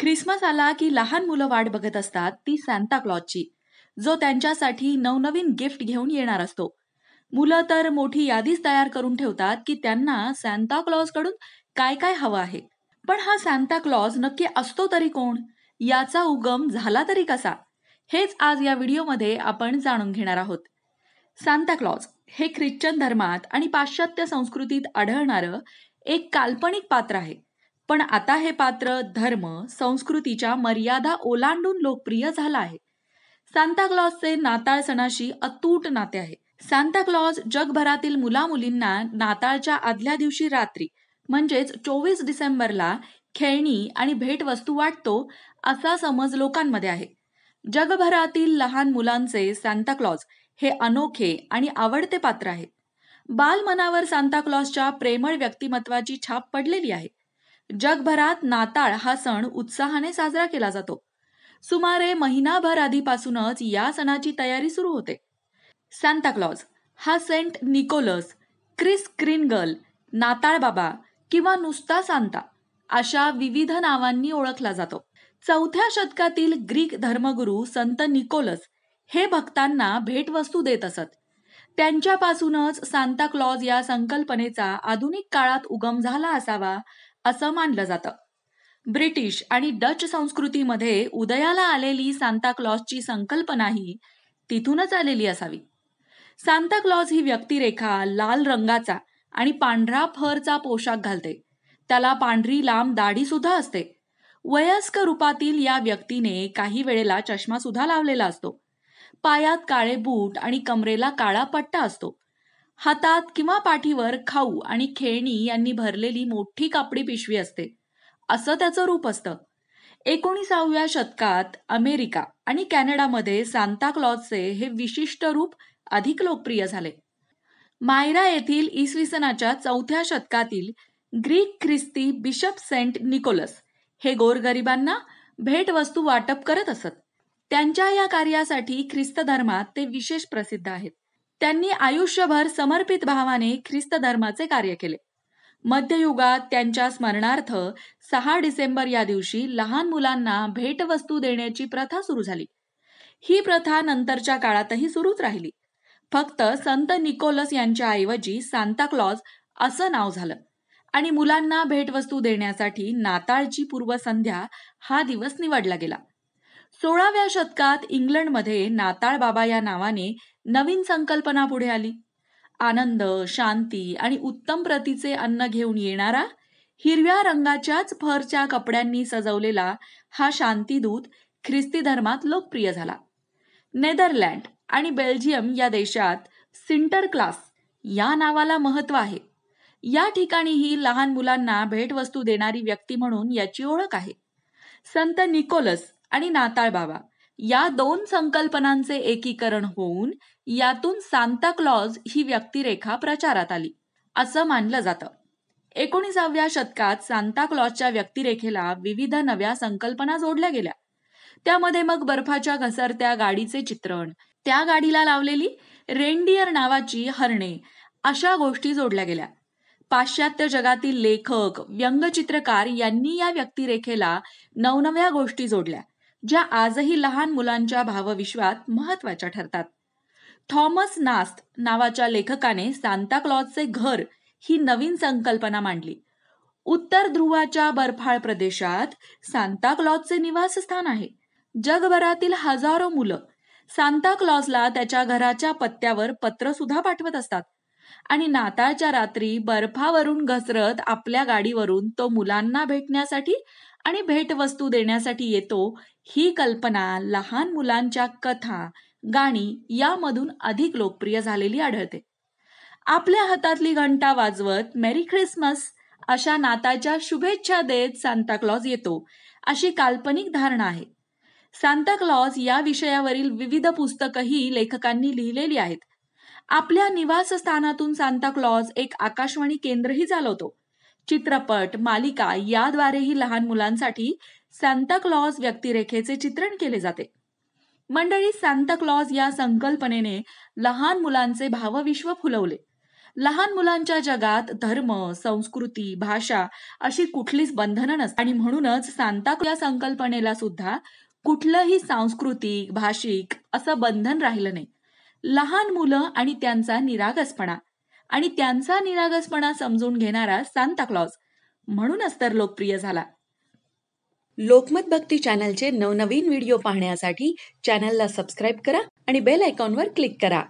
Christmas आला की लहान मुलं वाट बघत असतात ती सॅन्ता क्लॉजची जो त्यांच्यासाठी नवनवीन गिफ्ट घेऊन येणार असतो मुलं तर मोठी यादीच तयार करून ठेवतात की त्यांना सॅन्ता क्लॉज कडून काय काय हवं आहे पण हा सॅन्ता क्लॉज नक्की असतो तरी कोण याचा उगम झाला तरी कसा हेच आज या व्हिडिओमध्ये आपण जाणून घेणार आहोत सांता क्लॉज हे ख्रिश्चन धर्मात आणि पाश्चात्य संस्कृतीत आढळणारं एक काल्पनिक पात्र आहे पण आता हे पात्र धर्म संस्कृतीच्या मर्यादा ओलांडून लोकप्रिय झालं आहे सांताक्लॉजचे नाताळ सणाशी अतूट नाते आहे सांताक्लॉज जगभरातील मुलामुलींना नाताळच्या आदल्या दिवशी रात्री म्हणजेच चोवीस डिसेंबरला खेळणी आणि भेटवस्तू वाटतो असा समज लोकांमध्ये आहे जगभरातील लहान मुलांचे सांताक्लॉज हे अनोखे आणि आवडते पात्र आहे बालमनावर सांताक्लॉजच्या प्रेमळ व्यक्तिमत्वाची छाप पडलेली आहे जगभरात नाताळ हा सण उत्साहाने साजरा केला जातो सुमारे महिनाभर आधीपासूनच या सणाची तयारी सुरू होते सांताक्लॉज हा सेंट निकोलस क्रिस क्रिनगल नाताळ बाबा किंवा नुसता सांता अशा विविध नावांनी ओळखला जातो चौथ्या शतकातील ग्रीक धर्मगुरू संत निकोलस हे भक्तांना भेटवस्तू देत असत त्यांच्यापासूनच सांताक्लॉज या संकल्पनेचा आधुनिक काळात उगम झाला असावा असं मानलं जातं ब्रिटिश आणि डच संस्कृतीमध्ये उदयाला आलेली सांताक्लॉजची संकल्पनाही तिथूनच आलेली असावी सांताक्लॉज ही व्यक्तिरेखा लाल रंगाचा आणि पांढरा फरचा पोशाख घालते त्याला पांढरी लांब दाढी सुद्धा असते वयस्क रूपातील या व्यक्तीने काही वेळेला चष्मा सुद्धा लावलेला असतो पायात काळे बूट आणि कमरेला काळा पट्टा असतो हातात किंवा पाठीवर खाऊ आणि खेळणी यांनी भरलेली मोठी कापडी पिशवी असते असं त्याचं रूप असतं एकोणीसाव्या शतकात अमेरिका आणि कॅनडामध्ये सांता क्लॉजचे हे विशिष्ट रूप अधिक लोकप्रिय झाले मायरा येथील इसवी सनाच्या चौथ्या शतकातील ग्रीक ख्रिस्ती बिशप सेंट निकोलस हे गोरगरिबांना भेटवस्तू वाटप करत असत त्यांच्या या कार्यासाठी ख्रिस्त धर्मात ते विशेष प्रसिद्ध आहेत त्यांनी आयुष्यभर समर्पित भावाने ख्रिस्त धर्माचे कार्य केले मध्ययुगात त्यांच्या स्मरणार्थ सहा डिसेंबर या दिवशी लहान मुलांना भेटवस्तू देण्याची प्रथा सुरू झाली ही प्रथा नंतरच्या काळातही सुरूच राहिली फक्त संत निकोलस यांच्या ऐवजी सांताक्लॉज असं नाव झालं आणि मुलांना भेटवस्तू देण्यासाठी नाताळची पूर्वसंध्या हा दिवस निवडला गेला सोळाव्या शतकात इंग्लंडमध्ये नाताळ बाबा या नावाने नवीन संकल्पना पुढे आली आनंद शांती आणि उत्तम प्रतीचे अन्न घेऊन येणारा हिरव्या रंगाच्याच फरच्या कपड्यांनी सजवलेला हा शांतीदूत ख्रिस्ती धर्मात लोकप्रिय झाला नेदरलँड आणि बेल्जियम या देशात सिंटर क्लास या नावाला महत्व आहे या ठिकाणी ही लहान मुलांना भेटवस्तू देणारी व्यक्ती म्हणून याची ओळख आहे संत निकोलस आणि नाताळ बाबा या दोन संकल्पनांचे एकीकरण होऊन यातून सांताक्लॉज ही व्यक्तिरेखा प्रचारात आली असं मानलं जातं एकोणीसाव्या शतकात सांताक्लॉजच्या व्यक्तिरेखेला विविध नव्या संकल्पना जोडल्या गेल्या त्यामध्ये मग बर्फाच्या घसरत्या गाडीचे चित्रण त्या गाडीला लावलेली रेंडियर नावाची हरणे अशा गोष्टी जोडल्या गेल्या पाश्चात्य जगातील लेखक व्यंगचित्रकार यांनी या व्यक्तिरेखेला नवनव्या गोष्टी जोडल्या ज्या आजही लहान मुलांच्या भावविश्वात महत्वाच्या ठरतात थॉमस नास्त नावाच्या लेखकाने सांताक्लॉजचे घर ही नवीन संकल्पना मांडली उत्तर ध्रुवाच्या बर्फाळ प्रदेशात सांताक्लॉजचे निवासस्थान आहे जगभरातील हजारो मुलं सांताक्लॉजला त्याच्या घराच्या पत्त्यावर पत्र सुद्धा पाठवत असतात आणि नाताळच्या रात्री बर्फावरून घसरत आपल्या गाडीवरून तो मुलांना भेटण्यासाठी आणि भेटवस्तू देण्यासाठी येतो ही कल्पना लहान मुलांच्या कथा गाणी यामधून अधिक लोकप्रिय झालेली आढळते आपल्या हातातली घंटा वाजवत मेरी ख्रिसमस अशा नाताच्या शुभेच्छा देत सांताक्लॉज येतो अशी काल्पनिक धारणा आहे सांताक्लॉज या विषयावरील विविध पुस्तकही लेखकांनी लिहिलेली आहेत आपल्या निवासस्थानातून सांताक्लॉज एक आकाशवाणी केंद्रही चालवतो चित्रपट मालिका याद्वारेही लहान मुलांसाठी सांताक्लॉज व्यक्तिरेखेचे चित्रण केले जाते मंडळी सांताक्लॉज या संकल्पनेने लहान मुलांचे भावविश्व फुलवले लहान मुलांच्या जगात धर्म संस्कृती भाषा अशी कुठलीच बंधनं नसतात आणि म्हणूनच सांता या संकल्पनेला सुद्धा कुठलंही सांस्कृतिक भाषिक असं बंधन राहिलं नाही लहान मुलं आणि त्यांचा निरागसपणा आणि त्यांचा निरागसपणा समजून घेणारा सांताक्लॉज म्हणूनच तर लोकप्रिय झाला लोकमत भक्ती चॅनलचे नवनवीन व्हिडिओ पाहण्यासाठी चॅनलला सबस्क्राईब करा आणि बेल वर क्लिक करा